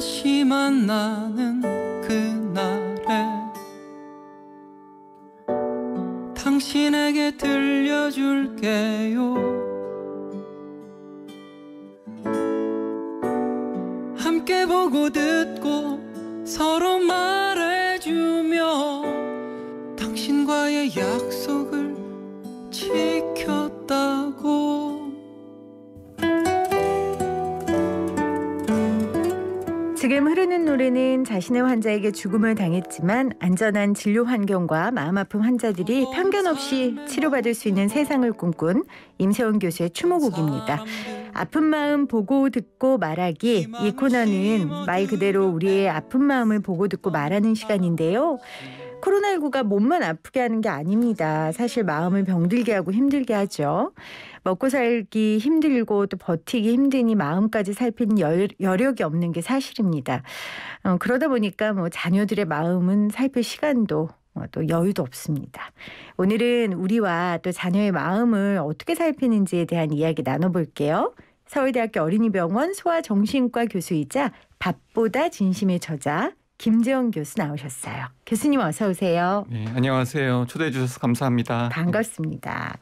다시 만나는 그날에 당신에게 들려줄게요 함께 보고 듣고 서로 말 FM 흐르는 노래는 자신의 환자에게 죽음을 당했지만 안전한 진료 환경과 마음 아픈 환자들이 편견 없이 치료받을 수 있는 세상을 꿈꾼 임세원 교수의 추모곡입니다. 아픈 마음 보고 듣고 말하기 이 코너는 말 그대로 우리의 아픈 마음을 보고 듣고 말하는 시간인데요. 코로나19가 몸만 아프게 하는 게 아닙니다. 사실 마음을 병들게 하고 힘들게 하죠. 먹고 살기 힘들고 또 버티기 힘드니 마음까지 살핀 여, 여력이 없는 게 사실입니다. 어, 그러다 보니까 뭐 자녀들의 마음은 살필 시간도 어, 또 여유도 없습니다. 오늘은 우리와 또 자녀의 마음을 어떻게 살피는지에 대한 이야기 나눠볼게요. 서울대학교 어린이병원 소아정신과 교수이자 밥보다 진심의 저자 김재원 교수 나오셨어요. 교수님 어서 오세요. 네, 안녕하세요. 초대해 주셔서 감사합니다. 반갑습니다.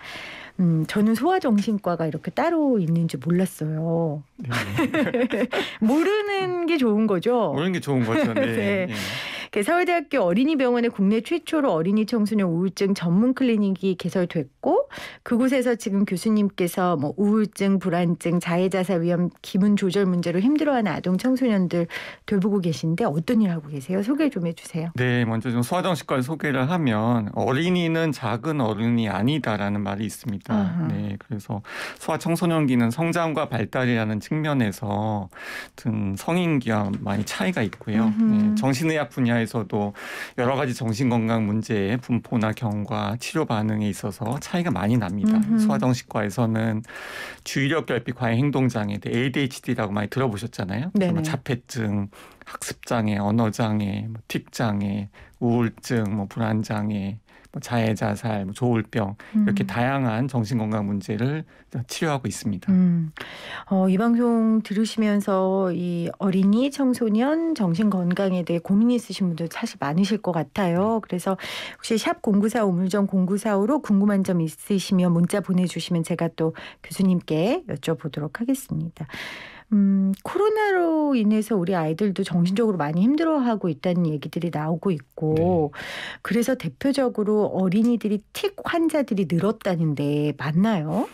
음, 저는 소아정신과가 이렇게 따로 있는지 몰랐어요. 네. 모르는 게 좋은 거죠. 모르는 게 좋은 거죠. 네. 네. 네. 서울대학교 어린이병원의 국내 최초로 어린이 청소년 우울증 전문 클리닉이 개설됐고 있고 그곳에서 지금 교수님께서 뭐 우울증, 불안증, 자해자살 위험, 기분 조절 문제로 힘들어하는 아동 청소년들 돌보고 계신데 어떤 일 하고 계세요? 소개 좀 해주세요. 네, 먼저 좀 소아정신과를 소개를 하면 어린이는 작은 어른이 아니다라는 말이 있습니다. 아하. 네, 그래서 소아 청소년기는 성장과 발달이라는 측면에서 등 성인기와 많이 차이가 있고요. 네, 정신의학 분야에서도 여러 가지 정신건강 문제의 분포나 경과, 치료 반응에 있어서 차 차이가 많이 납니다. 음흠. 소아정신과에서는 주의력 결핍 과잉 행동 장애, ADHD라고 많이 들어보셨잖아요. 뭐 자폐증, 학습 장애, 언어 장애, 뭐틱 장애, 우울증, 뭐 불안 장애, 뭐 자해자살, 뭐 조울병 이렇게 음. 다양한 정신건강 문제를 치료하고 있습니다. 음. 어, 이 방송 들으시면서 이 어린이, 청소년 정신 건강에 대해 고민이 있으신 분들 사실 많으실 것 같아요. 네. 그래서 혹시 샵 공구사 5 물정 공구사5로 궁금한 점 있으시면 문자 보내주시면 제가 또 교수님께 여쭤보도록 하겠습니다. 음, 코로나로 인해서 우리 아이들도 정신적으로 많이 힘들어하고 있다는 얘기들이 나오고 있고 네. 그래서 대표적으로 어린이들이 틱 환자들이 늘었다는데 맞나요?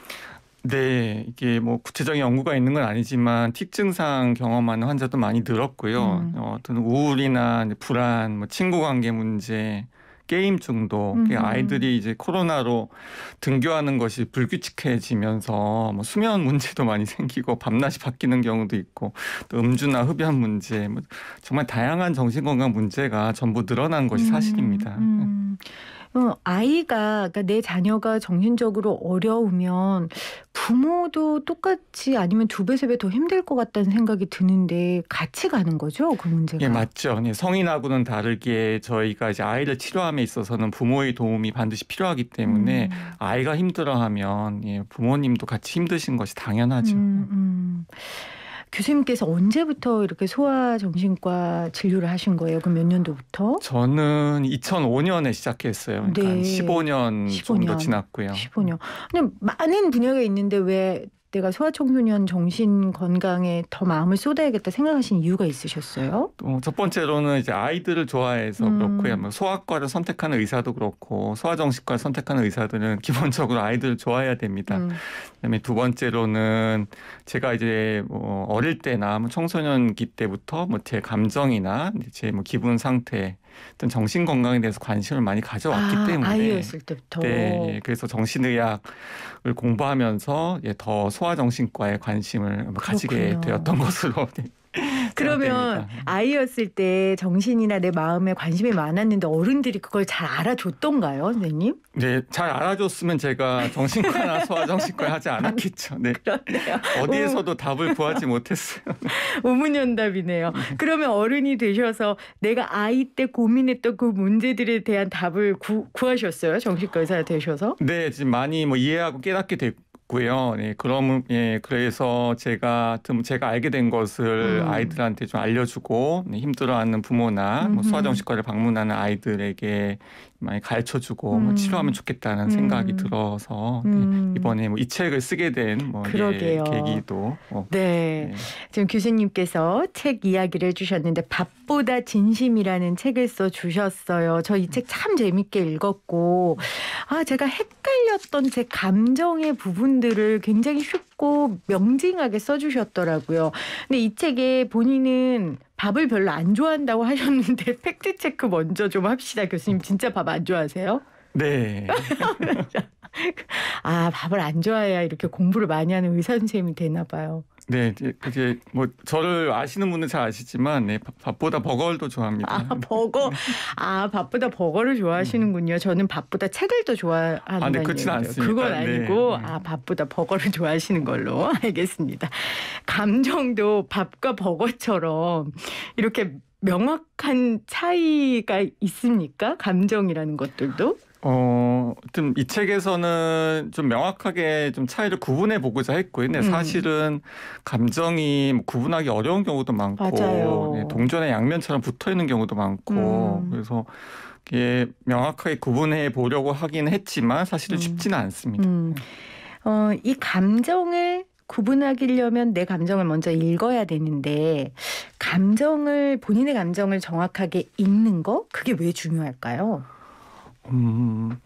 네, 이게 뭐 구체적인 연구가 있는 건 아니지만 틱 증상 경험하는 환자도 많이 늘었고요. 음. 어, 어떤 우울이나 불안, 뭐 친구 관계 문제, 게임 중독, 음. 아이들이 이제 코로나로 등교하는 것이 불규칙해지면서 뭐 수면 문제도 많이 생기고 밤낮이 바뀌는 경우도 있고 또 음주나 흡연 문제, 뭐 정말 다양한 정신건강 문제가 전부 늘어난 것이 음, 사실입니다. 음. 음. 어, 아이가 그러니까 내 자녀가 정신적으로 어려우면 부모도 똑같이 아니면 두 배 세 배 더 힘들 것 같다는 생각이 드는데 같이 가는 거죠 그 문제가? 예 맞죠. 예, 성인하고는 다르게 저희가 이제 아이를 치료함에 있어서는 부모의 도움이 반드시 필요하기 때문에 음. 아이가 힘들어하면 예, 부모님도 같이 힘드신 것이 당연하죠. 음, 음. 교수님께서 언제부터 이렇게 소아정신과 진료를 하신 거예요? 그럼 몇 년도부터? 저는 2005년에 시작했어요. 그러니까 네. 15년, 15년 정도 지났고요. 15년. 근데 많은 분야가 있는데 왜 내가 소아청소년 정신 건강에 더 마음을 쏟아야겠다 생각하신 이유가 있으셨어요? 어, 첫 번째로는 이제 아이들을 좋아해서 음. 그렇고 뭐 소아과를 선택하는 의사도 그렇고 소아정신과 선택하는 의사들은 기본적으로 아이들을 좋아해야 됩니다. 음. 그다음에 두 번째로는 제가 이제 뭐 어릴 때나 뭐 청소년기 때부터 뭐제 감정이나 제뭐 기분 상태 어떤 정신 건강에 대해서 관심을 많이 가져왔기 아, 때문에 아이였을 때부터 네, 예, 그래서 정신의학을 공부하면서 예, 더 소아정신과에 관심을 그렇군요. 가지게 되었던 것으로 네. 그러면 아이였을 때 정신이나 내 마음에 관심이 많았는데 어른들이 그걸 잘 알아줬던가요, 선생님? 네, 잘 알아줬으면 제가 정신과나 소아정신과에 하지 않았겠죠. 네. 그렇네요. 어디에서도 오. 음. 답을 구하지 못했어요. 우문연답이네요 네. 그러면 어른이 되셔서 내가 아이 때 고민했던 그 문제들에 대한 답을 구, 구하셨어요, 정신과 의사 되셔서? 네, 지금 많이 뭐 이해하고 깨닫게 됐고. 있고요. 예, 그럼 예, 그래서 제가 좀 제가 알게 된 것을 음. 아이들한테 좀 알려주고 네, 힘들어하는 부모나 뭐 소아정신과를 방문하는 아이들에게 많이 가르쳐주고 뭐 음. 뭐 치료하면 좋겠다는 음. 생각이 들어서 네, 음. 이번에 뭐이 책을 쓰게 된뭐 예, 계기도 뭐, 네. 네. 지금 교수님께서 책 이야기를 해주셨는데 밥보다 진심이라는 책을 써 주셨어요. 저 이 책 참 재밌게 읽었고 아 제가 헷갈렸던 제 감정의 부분들을 굉장히 쉽고 명징하게 써주셨더라고요. 근데 이 책에 본인은 밥을 별로 안 좋아한다고 하셨는데 팩트 체크 먼저 좀 합시다 교수님 진짜 밥 안 좋아하세요? 네. 아 밥을 안 좋아해야 이렇게 공부를 많이 하는 의사 선생님이 되나 봐요. 네, 이제 뭐 저를 아시는 분은 잘 아시지만 네, 밥보다 버거를 좋아합니다. 아, 버거. 네. 아, 밥보다 버거를 좋아하시는군요. 저는 밥보다 책을 더 좋아하는 아, 네, 그렇진 않습니다. 그건 네. 아니고 네. 아, 밥보다 버거를 좋아하시는 걸로 알겠습니다. 감정도 밥과 버거처럼 이렇게 명확한 차이가 있습니까? 감정이라는 것들도? 어, 좀 이 책에서는 좀 명확하게 좀 차이를 구분해 보고자 했고, 근데 음. 사실은 감정이 구분하기 어려운 경우도 많고, 네, 동전의 양면처럼 붙어 있는 경우도 많고, 음. 그래서 이게 명확하게 구분해 보려고 하긴 했지만 사실은 음. 쉽지는 않습니다. 음. 어, 이 감정을 구분하기려면 내 감정을 먼저 읽어야 되는데 감정을 본인의 감정을 정확하게 읽는 거 그게 왜 중요할까요? 음,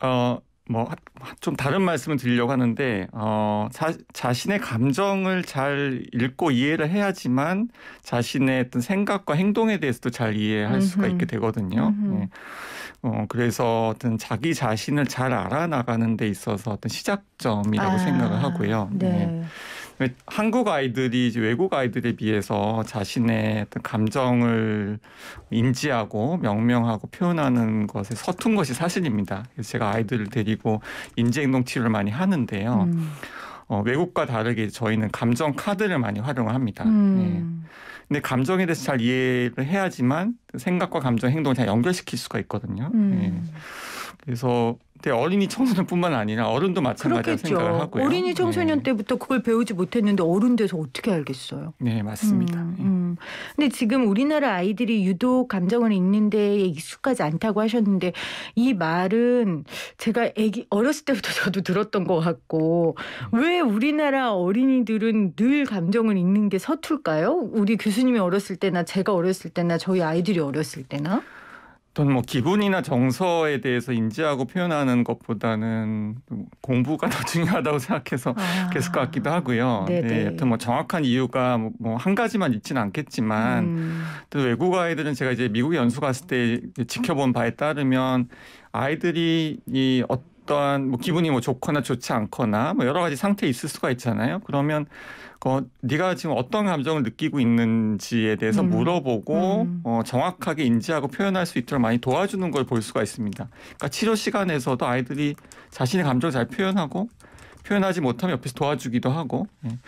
어, 뭐좀 다른 말씀을 드리려고 하는데 어, 자, 자신의 감정을 잘 읽고 이해를 해야지만 자신의 어떤 생각과 행동에 대해서도 잘 이해할 음흠. 수가 있게 되거든요. 예. 어, 그래서 어떤 자기 자신을 잘 알아나가는 데 있어서 어떤 시작점이라고 아, 생각을 하고요. 네. 예. 한국 아이들이 외국 아이들에 비해서 자신의 어떤 감정을 인지하고 명명하고 표현하는 것에 서툰 것이 사실입니다. 그래서 제가 아이들을 데리고 인지행동 치료를 많이 하는데요. 음. 어, 외국과 다르게 저희는 감정 카드를 많이 활용을 합니다. 음. 예. 근데 감정에 대해서 잘 이해를 해야지만 생각과 감정 행동을 잘 연결시킬 수가 있거든요. 음. 예. 그래서 때 어린이 청소년뿐만 아니라 어른도 마찬가지라 생각을 하고요. 어린이 네. 청소년 네. 때부터 그걸 배우지 못했는데 어른 돼서 어떻게 알겠어요? 네, 맞습니다. 음, 예. 음. 지금 우리나라 아이들이 유독 감정을 읽는 데에 익숙하지 않다고 하셨는데 이 말은 제가 애기 어렸을 때부터 저도 들었던 것 같고 왜 우리나라 어린이들은 늘 감정을 읽는 게 서툴까요? 우리 교수님이 어렸을 때나 제가 어렸을 때나 저희 아이들이 어렸을 때나 어떤 뭐 기분이나 정서에 대해서 인지하고 표현하는 것보다는 공부가 더 중요하다고 생각해서 아. 계속 같기도 하고요. 네, 네네. 네, 하여튼 뭐 정확한 이유가 뭐한 뭐 가지만 있지는 않겠지만 음. 또 외국 아이들은 제가 이제 미국에 연수 갔을 때 지켜본 바에 따르면 아이들이 이 어떤 어떠한 뭐 기분이 뭐 좋거나 좋지 않거나 뭐 여러 가지 상태에 있을 수가 있잖아요. 그러면 어, 네가 지금 어떤 감정을 느끼고 있는지에 대해서 음. 물어보고 음. 어, 정확하게 인지하고 표현할 수 있도록 많이 도와주는 걸 볼 수가 있습니다. 그러니까 치료 시간에서도 아이들이 자신의 감정을 잘 표현하고 표현하지 못하면 옆에서 도와주기도 하고 예.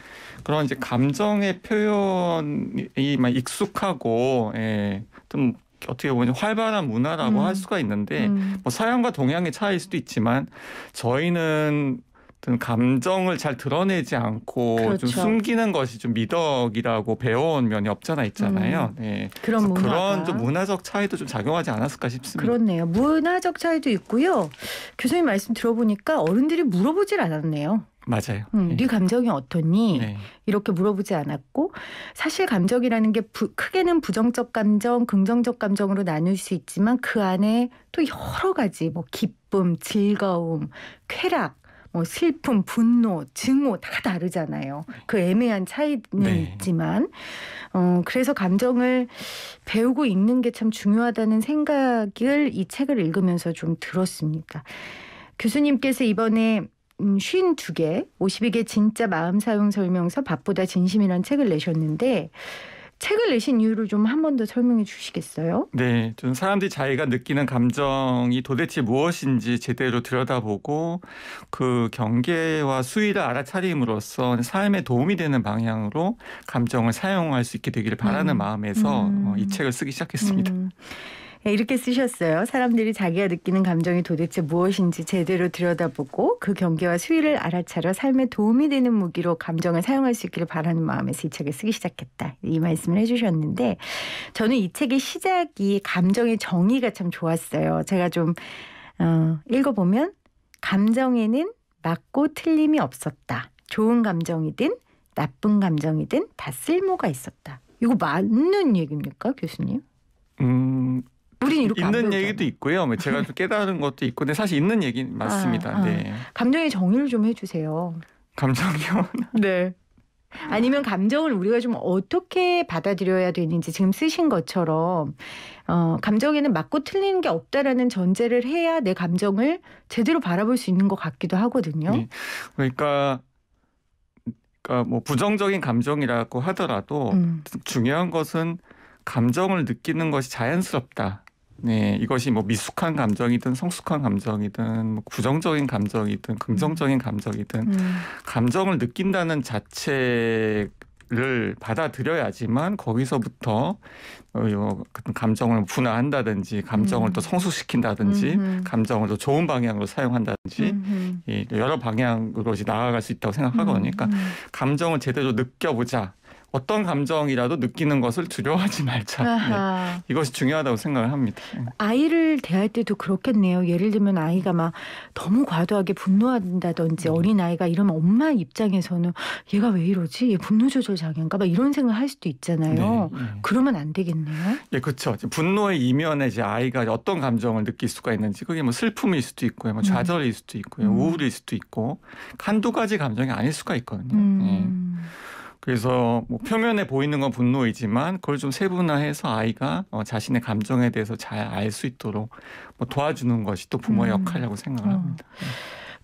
그런 이제 감정의 표현이 익숙하고 예. 좀 어떻게 보면 활발한 문화라고 음. 할 수가 있는데 음. 뭐 서양과 동양의 차이일 수도 있지만 저희는 감정을 잘 드러내지 않고 그렇죠. 좀 숨기는 것이 좀 미덕이라고 배워온 면이 없잖아 있잖아요. 음, 네. 그런 문화 그런 좀 문화적 차이도 좀 작용하지 않았을까 싶습니다. 그렇네요. 문화적 차이도 있고요. 교수님 말씀 들어보니까 어른들이 물어보질 않았네요. 맞아요. 음, 네. 네 감정이 어떻니? 네. 이렇게 물어보지 않았고 사실 감정이라는 게 부, 크게는 부정적 감정, 긍정적 감정으로 나눌 수 있지만 그 안에 또 여러 가지 뭐 기쁨, 즐거움, 쾌락, 뭐 슬픔, 분노, 증오 다 다르잖아요. 네. 그 애매한 차이는 네. 있지만 어 그래서 감정을 배우고 읽는 게 참 중요하다는 생각을 이 책을 읽으면서 좀 들었습니다. 교수님께서 이번에 음, 52개, 52개 진짜 마음 사용 설명서 밥보다 진심이란 책을 내셨는데 책을 내신 이유를 좀 한 번 더 설명해 주시겠어요? 네, 저 사람들이 자기가 느끼는 감정이 도대체 무엇인지 제대로 들여다보고 그 경계와 수위를 알아차림으로써 삶에 도움이 되는 방향으로 감정을 사용할 수 있게 되기를 바라는 음. 마음에서 어, 음. 이 책을 쓰기 시작했습니다. 음. 예, 이렇게 쓰셨어요. 사람들이 자기가 느끼는 감정이 도대체 무엇인지 제대로 들여다보고 그 경계와 수위를 알아차려 삶에 도움이 되는 무기로 감정을 사용할 수 있기를 바라는 마음에서 이 책을 쓰기 시작했다. 이 말씀을 해주셨는데 저는 이 책의 시작이 감정의 정의가 참 좋았어요. 제가 좀 어, 읽어보면 감정에는 맞고 틀림이 없었다. 좋은 감정이든 나쁜 감정이든 다 쓸모가 있었다. 이거 맞는 얘기입니까, 교수님? 음, 우린 이렇게 있는 얘기도 있고요. 뭐 제가 좀 깨달은 것도 있고, 근데 사실 있는 얘기 아, 맞습니다. 아, 아. 네. 감정의 정의를 좀 해주세요. 감정이요? 네. 아니면 감정을 우리가 좀 어떻게 받아들여야 되는지 지금 쓰신 것처럼 어, 감정에는 맞고 틀리는 게 없다라는 전제를 해야 내 감정을 제대로 바라볼 수 있는 것 같기도 하거든요. 네. 그러니까 그러니까 뭐 부정적인 감정이라고 하더라도 음. 중요한 것은 감정을 느끼는 것이 자연스럽다. 네, 이것이 뭐 미숙한 감정이든 성숙한 감정이든 뭐 부정적인 감정이든 긍정적인 감정이든 음. 감정을 느낀다는 자체 를 받아들여야지만 거기서부터 어, 감정을 분화한다든지 감정을 음. 또 성숙시킨다든지 음흠. 감정을 또 좋은 방향으로 사용한다든지 이 여러 방향으로 이제 나아갈 수 있다고 생각하거든요. 그러니까 음. 감정을 제대로 느껴보자. 어떤 감정이라도 느끼는 것을 두려워하지 말자. 네. 이것이 중요하다고 생각을 합니다. 네. 아이를 대할 때도 그렇겠네요. 예를 들면 아이가 막 너무 과도하게 분노한다든지 음. 어린 아이가 이러면 엄마 입장에서는 얘가 왜 이러지? 얘 분노 조절 장애인가? 막 이런 생각을 할 수도 있잖아요. 네. 네. 그러면 안 되겠네요. 예, 그렇죠. 분노의 이면에 이제 아이가 어떤 감정을 느낄 수가 있는지 그게 뭐 슬픔일 수도 있고요, 뭐 음. 좌절일 수도 있고요, 음. 우울일 수도 있고 한두 가지 감정이 아닐 수가 있거든요. 음. 예. 그래서 뭐 표면에 보이는 건 분노이지만 그걸 좀 세분화해서 아이가 어, 자신의 감정에 대해서 잘 알 수 있도록 뭐 도와주는 것이 또 부모의 음. 역할이라고 생각을 어. 합니다. 네.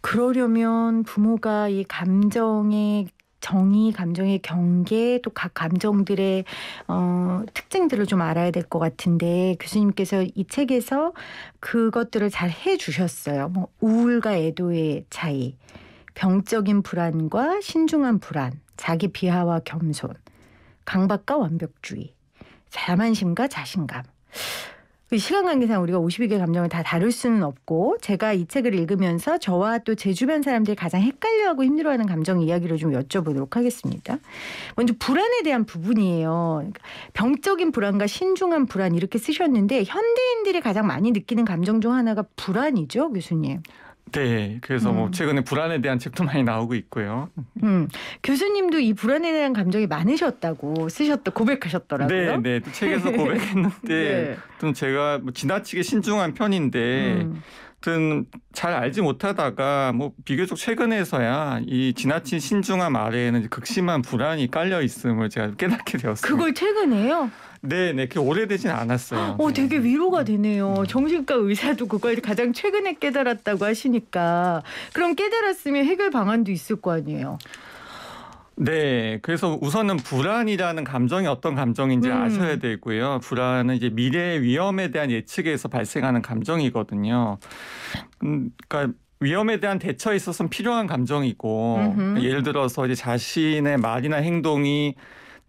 그러려면 부모가 이 감정의 정의, 감정의 경계, 또 각 감정들의 어, 특징들을 좀 알아야 될 것 같은데 교수님께서 이 책에서 그것들을 잘 해주셨어요. 뭐 우울과 애도의 차이, 병적인 불안과 신중한 불안, 자기 비하와 겸손, 강박과 완벽주의, 자만심과 자신감. 시간 관계상 우리가 52개 감정을 다 다룰 수는 없고 제가 이 책을 읽으면서 저와 또 제 주변 사람들이 가장 헷갈려하고 힘들어하는 감정 이야기를 좀 여쭤보도록 하겠습니다. 먼저 불안에 대한 부분이에요. 그러니까 병적인 불안과 신중한 불안 이렇게 쓰셨는데 현대인들이 가장 많이 느끼는 감정 중 하나가 불안이죠, 교수님. 네, 그래서 뭐 음. 뭐 최근에 불안에 대한 책도 많이 나오고 있고요. 음, 교수님도 이 불안에 대한 감정이 많으셨다고 쓰셨다 고백하셨더라고요. 네, 네, 책에서 네. 고백했는데 네. 좀 제가 뭐 지나치게 신중한 편인데. 음. 아잘 알지 못하다가 뭐 비교적 최근에서야 이 지나친 신중함 아래에는 극심한 불안이 깔려 있음을 제가 깨닫게 되었습니다. 그걸 최근에요? 네, 네. 그 오래되진 않았어요. 어, 되게 네. 위로가 되네요. 음. 정신과 의사도 그걸 가장 최근에 깨달았다고 하시니까 그럼 깨달았으면 해결 방안도 있을 거 아니에요. 네, 그래서 우선은 불안이라는 감정이 어떤 감정인지 음. 아셔야 되고요. 불안은 이제 미래의 위험에 대한 예측에서 발생하는 감정이거든요. 음, 그러니까 위험에 대한 대처에 있어서는 필요한 감정이고 음흠. 예를 들어서 이제 자신의 말이나 행동이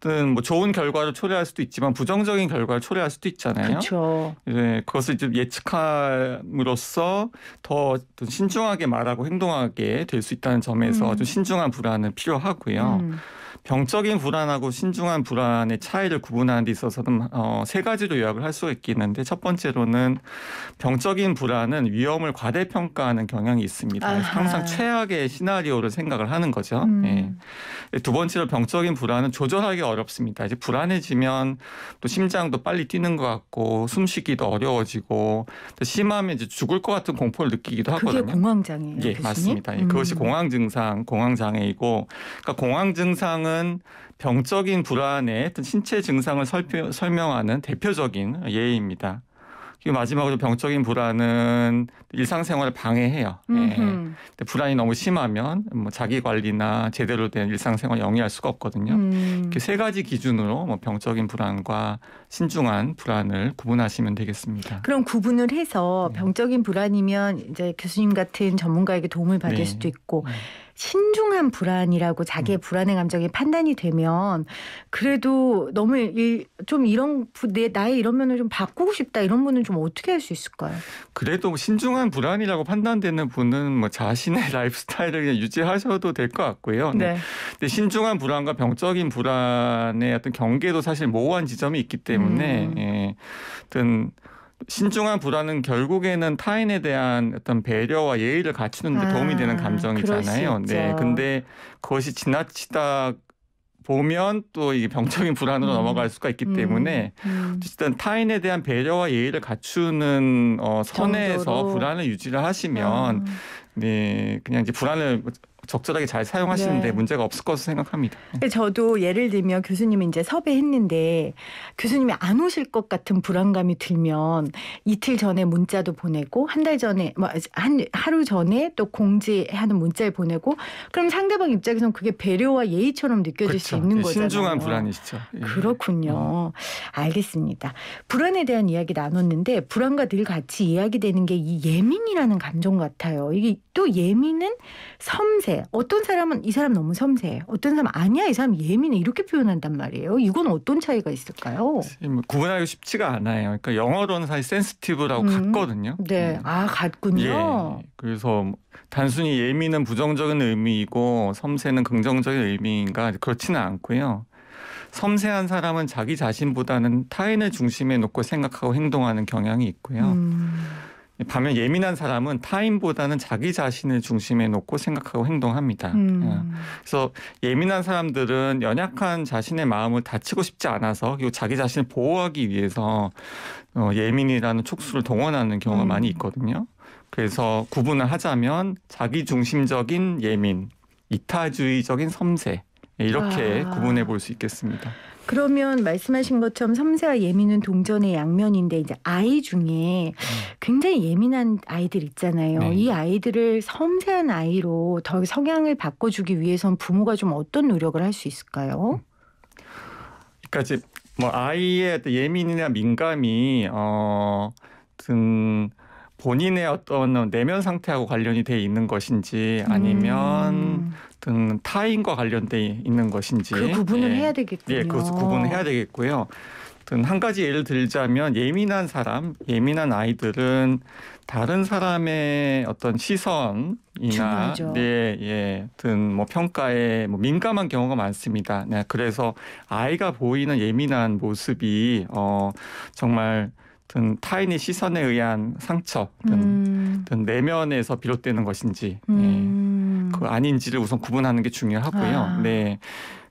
어쨌든 뭐 좋은 결과를 초래할 수도 있지만 부정적인 결과를 초래할 수도 있잖아요. 그렇죠. 네, 그것을 좀 예측함으로써 더 신중하게 말하고 행동하게 될 수 있다는 점에서 음. 좀 신중한 불안은 필요하고요. 음. 병적인 불안하고 신중한 불안의 차이를 구분하는 데 있어서는 어, 세 가지로 요약을 할수가 있겠는데 첫 번째로는 병적인 불안은 위험을 과대평가하는 경향이 있습니다. 아하. 항상 최악의 시나리오를 생각을 하는 거죠. 음. 예. 두 번째로 병적인 불안은 조절하기 어렵습니다. 이제 불안해지면 또 심장도 빨리 뛰는 것 같고 숨쉬기도 어려워지고 또 심하면 이제 죽을 것 같은 공포를 느끼기도 하거든요. 그게 공황장애 예, 교수 맞습니다. 예, 음. 그것이 공황 증상, 공황 장애이고 그러니까 공황 증상 증상은 병적인 불안의 어떤 신체 증상을 설표, 설명하는 대표적인 예입니다. 그리고 마지막으로 병적인 불안은 일상생활을 방해해요. 예. 불안이 너무 심하면 뭐 자기 관리나 제대로 된 일상생활 영위할 수가 없거든요. 음. 세 가지 기준으로 뭐 병적인 불안과 신중한 불안을 구분하시면 되겠습니다. 그럼 구분을 해서 네. 병적인 불안이면 이제 교수님 같은 전문가에게 도움을 받을 네. 수도 있고. 네. 신중한 불안이라고 자기의 음. 불안의 감정이 판단이 되면 그래도 너무 이, 좀 이런 내 나의 이런 면을 좀 바꾸고 싶다 이런 분은 좀 어떻게 할 수 있을까요? 그래도 뭐 신중한 불안이라고 판단되는 분은 뭐 자신의 라이프스타일을 그냥 유지하셔도 될 것 같고요. 네. 네. 근데 신중한 불안과 병적인 불안의 어떤 경계도 사실 모호한 지점이 있기 때문에 음. 예, 어떤 신중한 불안은 결국에는 타인에 대한 어떤 배려와 예의를 갖추는데 아, 도움이 되는 아, 감정이잖아요. 네. 근데 그것이 지나치다 보면 또 이게 병적인 불안으로 음. 넘어갈 수가 있기 음. 때문에 음. 어쨌든 타인에 대한 배려와 예의를 갖추는 어, 선에서 정도로. 불안을 유지를 하시면 아. 네 그냥 이제 불안을 적절하게 잘 사용하시는데 네. 문제가 없을 것으로 생각합니다. 네. 저도 예를 들면 교수님이 이제 섭외했는데 교수님이 안 오실 것 같은 불안감이 들면 이틀 전에 문자도 보내고 한 달 전에 뭐 한 하루 전에 또 공지하는 문자를 보내고 그럼 상대방 입장에선 그게 배려와 예의처럼 느껴질 그렇죠. 수 있는 거잖 신중한 불안이시죠. 예. 그렇군요. 음. 알겠습니다. 불안에 대한 이야기 나눴는데 불안과 늘 같이 이야기되는 게 이 예민이라는 감정 같아요. 이게 또 예민은 섬세. 어떤 사람은 이 사람 너무 섬세 어떤 사람 아니야 이 사람 예민해 이렇게 표현한단 말이에요. 이건 어떤 차이가 있을까요? 구분하기 쉽지가 않아요. 그러니까 영어로는 사실 센스티브라고 음. 같거든요. 네, 음. 아 같군요. 예. 그래서 단순히 예민은 부정적인 의미이고 섬세는 긍정적인 의미인가 그렇지는 않고요. 섬세한 사람은 자기 자신보다는 타인을 중심에 놓고 생각하고 행동하는 경향이 있고요. 음. 반면 예민한 사람은 타인보다는 자기 자신을 중심에 놓고 생각하고 행동합니다. 음. 예. 그래서 예민한 사람들은 연약한 자신의 마음을 다치고 싶지 않아서 그리고 자기 자신을 보호하기 위해서 어, 예민이라는 촉수를 동원하는 경우가 음. 많이 있거든요. 그래서 구분을 하자면 자기 중심적인 예민, 이타주의적인 섬세 이렇게 아. 구분해 볼 수 있겠습니다. 그러면 말씀하신 것처럼 섬세와 예민은 동전의 양면인데 이제 아이 중에 굉장히 예민한 아이들 있잖아요. 네. 이 아이들을 섬세한 아이로 더 성향을 바꿔주기 위해선 부모가 좀 어떤 노력을 할 수 있을까요? 그러니까 이제 뭐 아이의 예민이나 민감이 어등 본인의 어떤 내면 상태하고 관련이 돼 있는 것인지 음. 아니면 음. 등 타인과 관련돼 있는 것인지 그 구분을 예. 해야 되겠군요. 예, 그 구분을 해야 되겠고요. 한 가지 예를 들자면 예민한 사람, 예민한 아이들은 다른 사람의 어떤 시선이나 네, 예, 등뭐 평가에 뭐 민감한 경우가 많습니다. 네, 그래서 아이가 보이는 예민한 모습이 어 정말 어떤 타인의 시선에 의한 상처, 어떤, 음. 어떤 내면에서 비롯되는 것인지, 예. 음. 예, 그 아닌지를 우선 구분하는 게 중요하고요. 아. 네.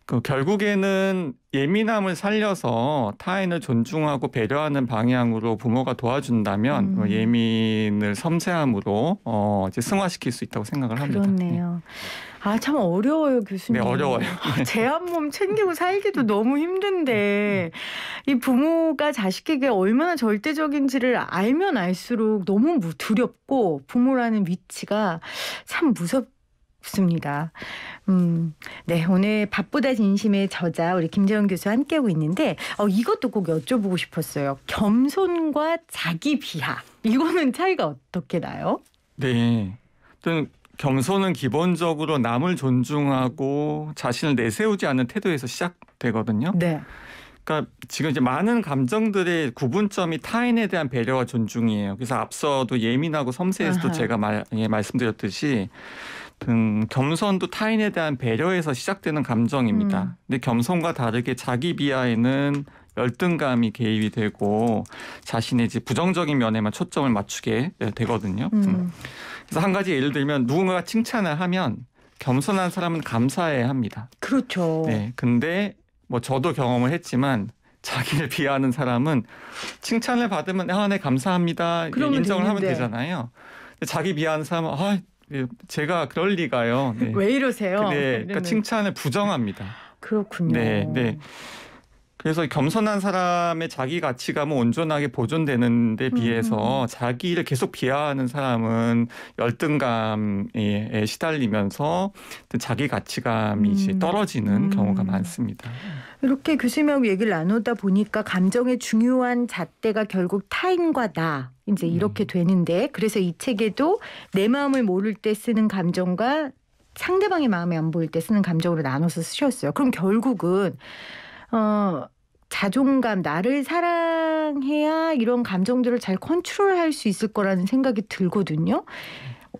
그 결국에는 예민함을 살려서 타인을 존중하고 배려하는 방향으로 부모가 도와준다면 뭐 음. 예민을 섬세함으로 어, 이제 승화시킬 수 있다고 생각을 합니다. 그렇네요. 네. 아참 어려워요 교수님. 네 어려워요. 아, 제한몸 챙기고 살기도 음. 너무 힘든데 음. 이 부모가 자식에게 얼마나 절대적인지를 알면 알수록 너무 두렵고 부모라는 위치가 참 무섭. 습니다 음, 네 오늘 바쁘다 진심의 저자 우리 김재원 교수 함께하고 있는데 어, 이것도 꼭 여쭤보고 싶었어요. 겸손과 자기 비하 이거는 차이가 어떻게 나요? 네, 경선은 기본적으로 남을 존중하고 자신을 내세우지 않는 태도에서 시작되거든요. 네. 그러니까 지금 이제 많은 감정들의 구분점이 타인에 대한 배려와 존중이에요. 그래서 앞서도 예민하고 섬세해서도 아하. 제가 말, 예, 말씀드렸듯이 음, 겸손도 타인에 대한 배려에서 시작되는 감정입니다. 음. 근데 겸손과 다르게 자기 비하에는 열등감이 개입이 되고 자신의 이제 부정적인 면에만 초점을 맞추게 되거든요. 음. 음. 그래서 한 가지 예를 들면 누군가가 칭찬을 하면 겸손한 사람은 감사해야 합니다. 그렇죠. 네. 근데 뭐 저도 경험을 했지만 자기를 비하하는 사람은 칭찬을 받으면 아, 네 감사합니다. 인정을 되는데. 하면 되잖아요. 근데 자기 비하하는 사람은 아, 네, 제가 그럴 리가요. 네. 왜 이러세요? 그러니까 네. 그러니까 칭찬을 부정합니다. 그렇군요. 네. 네. 그래서 겸손한 사람의 자기 가치감은 뭐 온전하게 보존되는데 음, 비해서 음, 음. 자기를 계속 비하하는 사람은 열등감에 시달리면서 자기 가치감이 음. 이제 떨어지는 음. 경우가 많습니다. 이렇게 교수님하고 얘기를 나누다 보니까 감정의 중요한 잣대가 결국 타인과 나 이제 이렇게 음. 되는데 그래서 이 책에도 내 마음을 모를 때 쓰는 감정과 상대방의 마음에 안 보일 때 쓰는 감정으로 나눠서 쓰셨어요. 그럼 결국은 어, 자존감, 나를 사랑해야 이런 감정들을 잘 컨트롤할 수 있을 거라는 생각이 들거든요.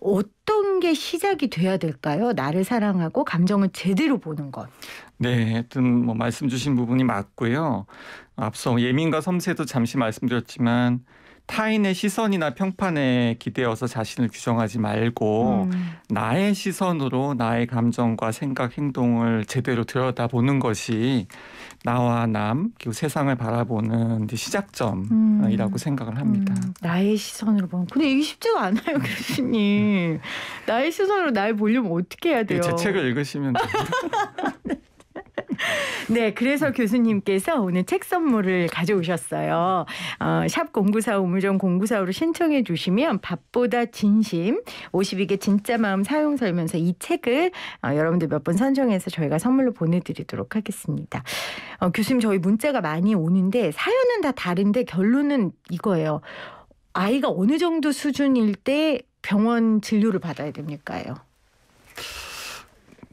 어떤 게 시작이 돼야 될까요? 나를 사랑하고 감정을 제대로 보는 것. 네, 하여튼 뭐 말씀 주신 부분이 맞고요. 앞서 예민과 섬세도 잠시 말씀드렸지만 타인의 시선이나 평판에 기대어서 자신을 규정하지 말고 음. 나의 시선으로 나의 감정과 생각, 행동을 제대로 들여다보는 것이 나와 남 그리고 세상을 바라보는 시작점이라고 음. 생각을 합니다. 음. 나의 시선으로 보는. 근데 이게 쉽지가 않아요, 음. 교수님. 음. 나의 시선으로 나의 볼륨 어떻게 해야 돼요? 제 책을 읽으시면 됩니다. 네, 그래서 교수님께서 오늘 책 선물을 가져오셨어요. 어, 샵 공구사 우물정 공구사로 신청해 주시면 밥보다 진심 52개 진짜 마음 사용 설명서 이 책을 어, 여러분들 몇 번 선정해서 저희가 선물로 보내드리도록 하겠습니다. 어, 교수님 저희 문자가 많이 오는데 사연은 다 다른데 결론은 이거예요. 아이가 어느 정도 수준일 때 병원 진료를 받아야 됩니까요?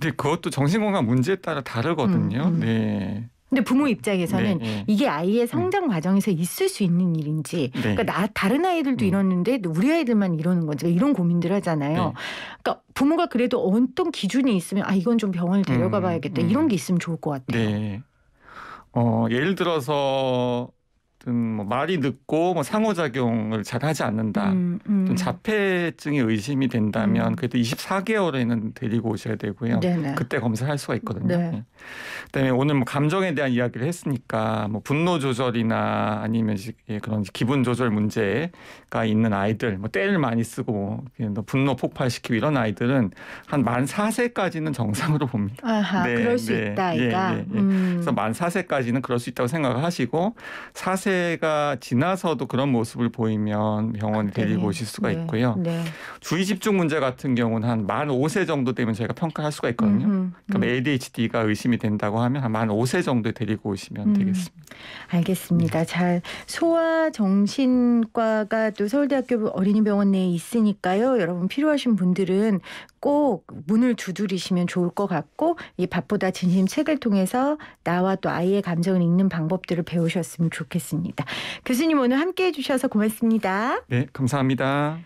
근데 네, 그것도 정신건강 문제에 따라 다르거든요. 음, 음. 네. 근데 부모 입장에서는 네, 네. 이게 아이의 음. 성장 과정에서 있을 수 있는 일인지 네. 그러니까 나 다른 아이들도 음. 이러는데 우리 아이들만 이러는 건지 그러니까 이런 고민들 하잖아요. 네. 그러니까 부모가 그래도 어떤 기준이 있으면 아 이건 좀 병원을 데려가 음, 봐야겠다 음, 이런 게 있으면 좋을 것 같아요. 네. 어, 예를 들어서 뭐 말이 늦고 뭐 상호작용을 잘 하지 않는다. 음, 음. 자폐증에 의심이 된다면 음. 그래도 24개월에는 데리고 오셔야 되고요. 네네. 그때 검사할 수가 있거든요. 네. 예. 그다음에 오늘 뭐 감정에 대한 이야기를 했으니까 뭐 분노 조절이나 아니면 예, 그런 기분 조절 문제가 있는 아이들, 뭐 때를 많이 쓰고 뭐, 뭐 분노 폭발시키고 이런 아이들은 한 만 4세까지는 정상으로 봅니다. 아하, 네, 그럴 수 네, 있다, 예, 예, 예. 음. 그래서 만 4세까지는 그럴 수 있다고 생각을 하시고 4세 연세가 지나서도 그런 모습을 보이면 병원에 데리고 오실 수가 네. 있고요. 네. 주의 집중 문제 같은 경우는 한 만 5세 정도 되면 저희가 평가할 수가 있거든요. 음흠. 그럼 그러니까 음. ADHD가 의심이 된다고 하면 한 만 5세 정도 데리고 오시면 음. 되겠습니다. 알겠습니다. 네. 잘 소아 정신과가 또 서울대학교 어린이병원 내에 있으니까요. 여러분 필요하신 분들은 꼭 문을 두드리시면 좋을 것 같고 이 밥보다 진심 책을 통해서 나와 또 아이의 감정을 읽는 방법들을 배우셨으면 좋겠습니다. 교수님 오늘 함께 해주셔서 고맙습니다. 네, 감사합니다.